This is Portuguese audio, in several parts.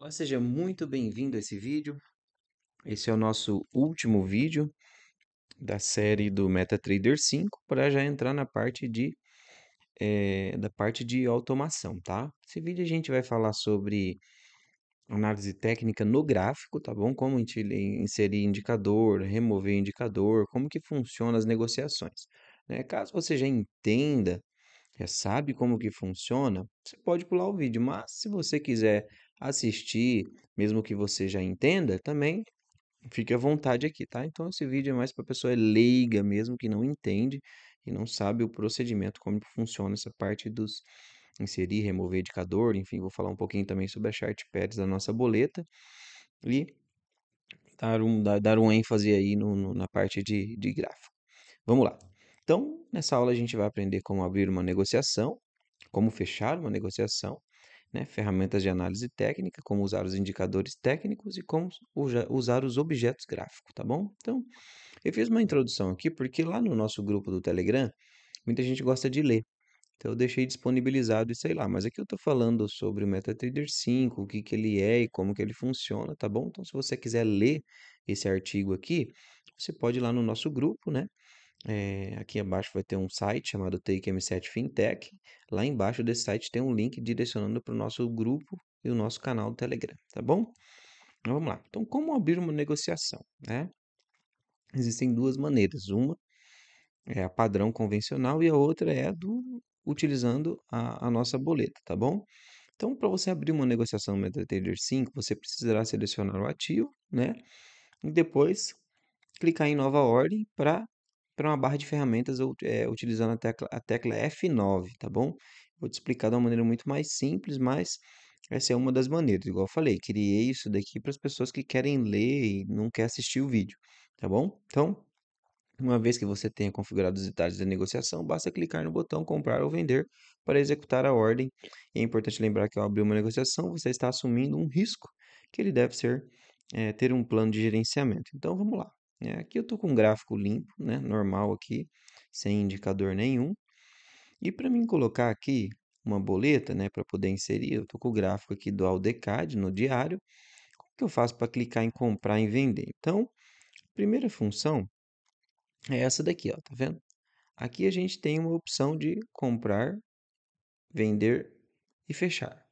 Olá, seja muito bem-vindo a esse vídeo. Esse é o nosso último vídeo da série do MetaTrader 5 para já entrar na parte de é, da parte de automação, tá? Esse vídeo a gente vai falar sobre análise técnica no gráfico, tá bom? Como inserir indicador, remover indicador, como que funciona as negociações. Né? Caso você já entenda, já sabe como que funciona, você pode pular o vídeo, mas se você quiser assistir, mesmo que você já entenda, também fique à vontade aqui, tá? Então esse vídeo é mais para pessoa leiga mesmo que não entende e não sabe o procedimento como funciona essa parte dos inserir, remover indicador, enfim, vou falar um pouquinho também sobre a chart pads da nossa boleta e dar um, dar, um ênfase aí no, no, na parte de, de gráfico. Vamos lá. Então, nessa aula a gente vai aprender como abrir uma negociação, como fechar uma negociação, né? ferramentas de análise técnica, como usar os indicadores técnicos e como usar os objetos gráficos, tá bom? Então, eu fiz uma introdução aqui porque lá no nosso grupo do Telegram, muita gente gosta de ler. Então, eu deixei disponibilizado e sei lá, mas aqui eu estou falando sobre o MetaTrader 5, o que, que ele é e como que ele funciona, tá bom? Então, se você quiser ler esse artigo aqui, você pode ir lá no nosso grupo, né? é, aqui abaixo vai ter um site chamado takem 7 Fintech. Lá embaixo desse site tem um link direcionando para o nosso grupo e o nosso canal do Telegram, tá bom? Então, vamos lá. Então, como abrir uma negociação? Né? Existem duas maneiras. Uma é a padrão convencional e a outra é a do utilizando a, a nossa boleta, tá bom? Então, para você abrir uma negociação no MetaTrader 5, você precisará selecionar o ativo, né? E depois clicar em nova ordem para para uma barra de ferramentas é, utilizando a tecla, a tecla F9, tá bom? Vou te explicar de uma maneira muito mais simples, mas essa é uma das maneiras. Igual eu falei, criei isso daqui para as pessoas que querem ler e não querem assistir o vídeo, tá bom? Então, uma vez que você tenha configurado os detalhes da negociação, basta clicar no botão comprar ou vender para executar a ordem. É importante lembrar que ao abrir uma negociação, você está assumindo um risco que ele deve ser é, ter um plano de gerenciamento. Então, vamos lá. Né? Aqui eu estou com um gráfico limpo, né? normal aqui, sem indicador nenhum. E para mim colocar aqui uma boleta né, para poder inserir, eu estou com o gráfico aqui do Aldecad no diário. Como que eu faço para clicar em comprar e vender? Então, a primeira função é essa daqui, ó, tá vendo? Aqui a gente tem uma opção de comprar, vender e fechar.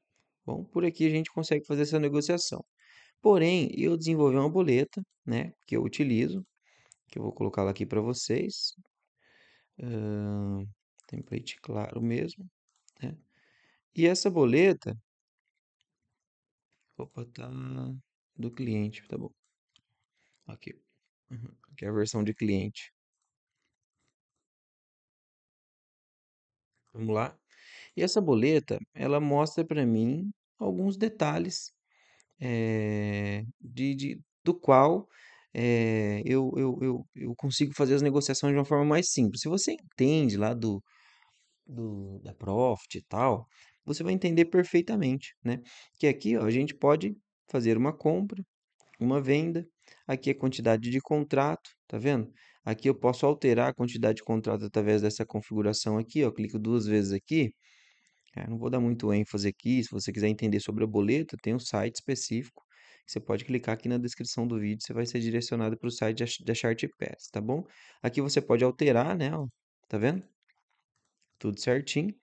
Bom, por aqui a gente consegue fazer essa negociação. Porém, eu desenvolvi uma boleta, né, que eu utilizo, que eu vou colocar aqui para vocês. Uh, template claro mesmo, né? E essa boleta, opa, tá do cliente, tá bom? Aqui, uhum. aqui é a versão de cliente. Vamos lá. E essa boleta, ela mostra para mim alguns detalhes é, de, de, do qual é, eu, eu, eu, eu consigo fazer as negociações de uma forma mais simples. Se você entende lá do, do da Profit e tal, você vai entender perfeitamente, né? Que aqui ó, a gente pode fazer uma compra, uma venda, aqui a é quantidade de contrato, tá vendo? Aqui eu posso alterar a quantidade de contrato através dessa configuração aqui, ó, clico duas vezes aqui é, não vou dar muito ênfase aqui. Se você quiser entender sobre a boleta, tem um site específico. Você pode clicar aqui na descrição do vídeo, você vai ser direcionado para o site da Chartpass, tá bom? Aqui você pode alterar, né? Ó, tá vendo? Tudo certinho.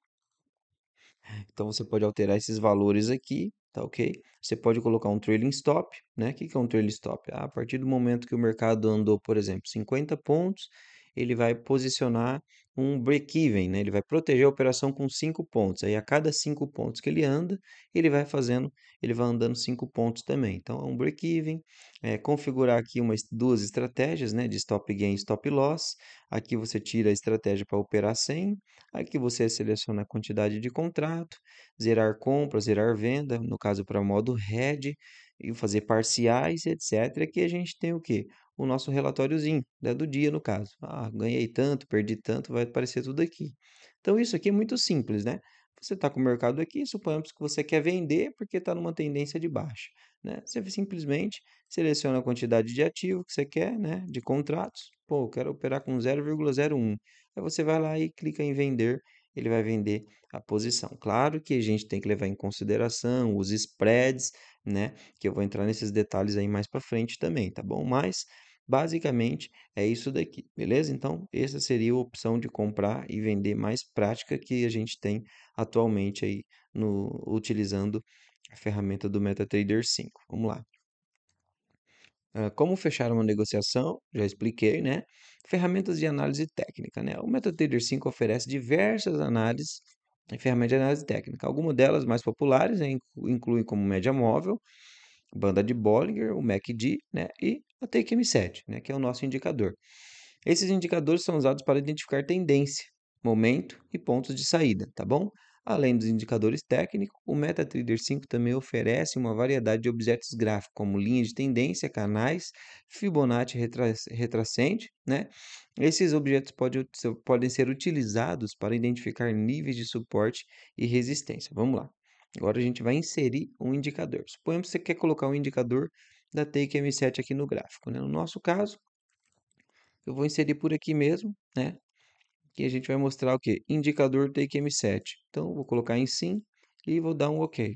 Então você pode alterar esses valores aqui, tá ok? Você pode colocar um trailing stop, né? O que é um trailing stop? Ah, a partir do momento que o mercado andou, por exemplo, 50 pontos, ele vai posicionar um break-even, né? ele vai proteger a operação com 5 pontos. Aí a cada 5 pontos que ele anda, ele vai fazendo, ele vai andando 5 pontos também. Então é um break-even, é, configurar aqui umas duas estratégias né? de stop gain e stop loss. Aqui você tira a estratégia para operar 100, aqui você seleciona a quantidade de contrato, zerar compra, zerar venda, no caso para modo head, e fazer parciais, etc., que a gente tem o quê? O nosso relatóriozinho, né, do dia, no caso. Ah, ganhei tanto, perdi tanto, vai aparecer tudo aqui. Então, isso aqui é muito simples, né? Você está com o mercado aqui, suponhamos que você quer vender porque está numa tendência de baixa. Né? Você simplesmente seleciona a quantidade de ativo que você quer, né? de contratos. Pô, quero operar com 0,01. Aí você vai lá e clica em vender ele vai vender a posição. Claro que a gente tem que levar em consideração os spreads, né? Que eu vou entrar nesses detalhes aí mais para frente também, tá bom? Mas basicamente é isso daqui, beleza? Então, essa seria a opção de comprar e vender mais prática que a gente tem atualmente aí no utilizando a ferramenta do MetaTrader 5. Vamos lá. Ah, como fechar uma negociação, já expliquei, né? Ferramentas de análise técnica, né? O MetaTrader 5 oferece diversas análises e eh, ferramentas de análise técnica. Algumas delas mais populares né? incluem como média móvel, banda de Bollinger, o MACD né? e a TQM7, né? que é o nosso indicador. Esses indicadores são usados para identificar tendência, momento e pontos de saída, tá bom? Além dos indicadores técnicos, o MetaTrader 5 também oferece uma variedade de objetos gráficos, como linha de tendência, canais, Fibonacci retracente. Né? Esses objetos pode, podem ser utilizados para identificar níveis de suporte e resistência. Vamos lá. Agora a gente vai inserir um indicador. Suponhamos que você quer colocar um indicador da Take M7 aqui no gráfico. Né? No nosso caso, eu vou inserir por aqui mesmo, né? que a gente vai mostrar o que? Indicador TQM7. Então, vou colocar em sim e vou dar um OK.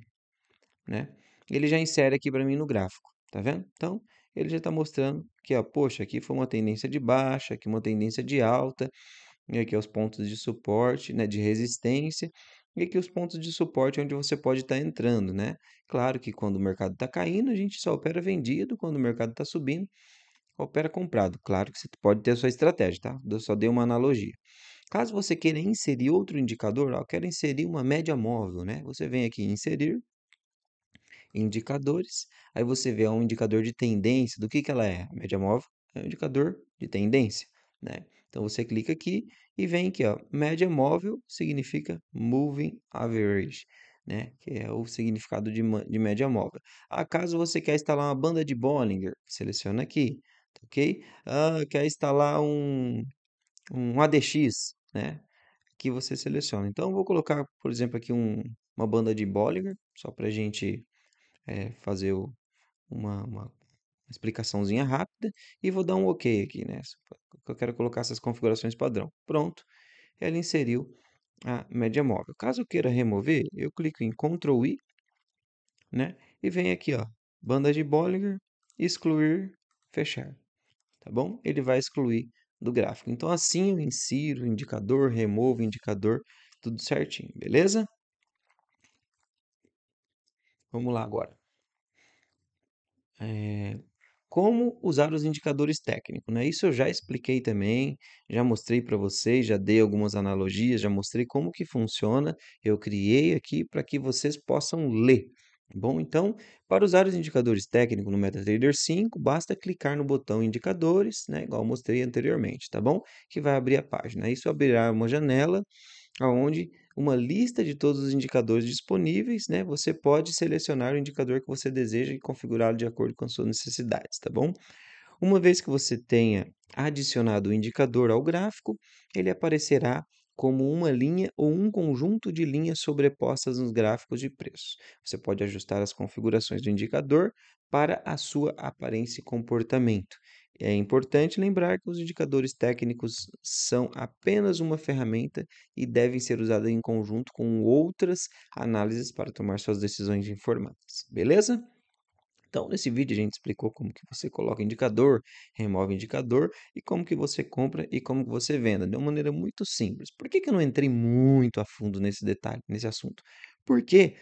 Né? Ele já insere aqui para mim no gráfico, tá vendo? Então, ele já está mostrando que, ó, poxa, aqui foi uma tendência de baixa, aqui uma tendência de alta, e aqui é os pontos de suporte, né, de resistência, e aqui os pontos de suporte onde você pode estar tá entrando, né? Claro que quando o mercado está caindo, a gente só opera vendido, quando o mercado está subindo, opera comprado. Claro que você pode ter a sua estratégia, tá? Eu só dei uma analogia. Caso você queira inserir outro indicador, eu quero inserir uma média móvel, né? Você vem aqui em inserir indicadores, aí você vê é um indicador de tendência, do que, que ela é? A média móvel é um indicador de tendência, né? Então você clica aqui e vem aqui, ó, média móvel significa moving average. Né, que é o significado de, de média móvel. Ah, caso você quer instalar uma banda de Bollinger, seleciona aqui ok? Ah, quer instalar um, um ADX, né? Que você seleciona. Então, vou colocar, por exemplo, aqui um, uma banda de Bollinger, só para a gente é, fazer o, uma, uma explicaçãozinha rápida e vou dar um OK aqui né? Eu quero colocar essas configurações padrão. Pronto, ela inseriu a média móvel. Caso eu queira remover, eu clico em Ctrl I, né? E vem aqui, ó, banda de Bollinger, excluir, fechar tá bom? Ele vai excluir do gráfico. Então, assim eu insiro o indicador, removo o indicador, tudo certinho, beleza? Vamos lá agora. É, como usar os indicadores técnicos, né? Isso eu já expliquei também, já mostrei para vocês, já dei algumas analogias, já mostrei como que funciona. Eu criei aqui para que vocês possam ler. Bom, então, para usar os indicadores técnicos no MetaTrader 5, basta clicar no botão indicadores, né, igual mostrei anteriormente, tá bom? Que vai abrir a página. Isso abrirá uma janela onde uma lista de todos os indicadores disponíveis, né? Você pode selecionar o indicador que você deseja e configurá-lo de acordo com suas necessidades, tá bom? Uma vez que você tenha adicionado o indicador ao gráfico, ele aparecerá como uma linha ou um conjunto de linhas sobrepostas nos gráficos de preços. Você pode ajustar as configurações do indicador para a sua aparência e comportamento. É importante lembrar que os indicadores técnicos são apenas uma ferramenta e devem ser usados em conjunto com outras análises para tomar suas decisões informadas. Beleza? Então, nesse vídeo a gente explicou como que você coloca indicador, remove indicador e como que você compra e como que você venda, de uma maneira muito simples. Por que, que eu não entrei muito a fundo nesse detalhe, nesse assunto? Porque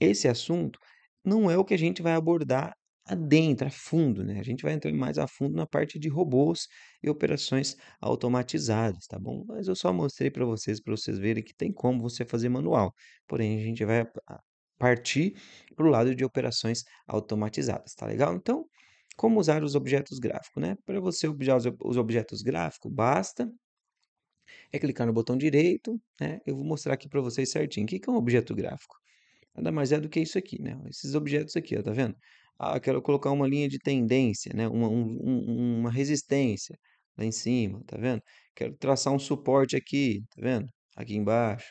esse assunto não é o que a gente vai abordar adentro, a fundo, né? A gente vai entrar mais a fundo na parte de robôs e operações automatizadas, tá bom? Mas eu só mostrei para vocês, para vocês verem que tem como você fazer manual. Porém, a gente vai ah, partir para o lado de operações automatizadas, tá legal? Então, como usar os objetos gráficos, né? Para você usar os objetos gráficos, basta é clicar no botão direito, né? Eu vou mostrar aqui para vocês certinho. O que é um objeto gráfico? Nada mais é do que isso aqui, né? Esses objetos aqui, ó, tá vendo? Ah, quero colocar uma linha de tendência, né? Uma, um, uma resistência lá em cima, tá vendo? Quero traçar um suporte aqui, tá vendo? Aqui embaixo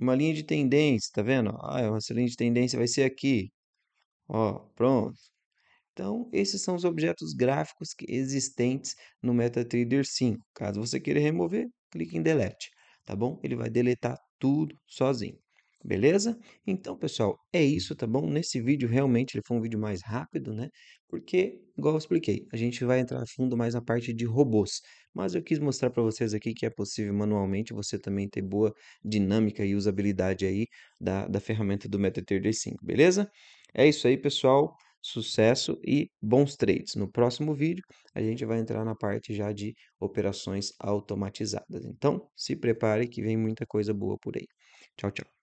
uma linha de tendência, tá vendo? Ah, é, essa linha de tendência vai ser aqui. Ó, pronto. Então, esses são os objetos gráficos existentes no MetaTrader 5. Caso você queira remover, clique em delete, tá bom? Ele vai deletar tudo sozinho. Beleza? Então, pessoal, é uhum. isso, tá bom? Nesse vídeo, realmente, ele foi um vídeo mais rápido, né? Porque, igual eu expliquei, a gente vai entrar a fundo mais na parte de robôs. Mas eu quis mostrar para vocês aqui que é possível manualmente você também ter boa dinâmica e usabilidade aí da, da ferramenta do MetaTrader 5, beleza? É isso aí, pessoal. Sucesso e bons trades. No próximo vídeo, a gente vai entrar na parte já de operações automatizadas. Então, se prepare que vem muita coisa boa por aí. Tchau, tchau.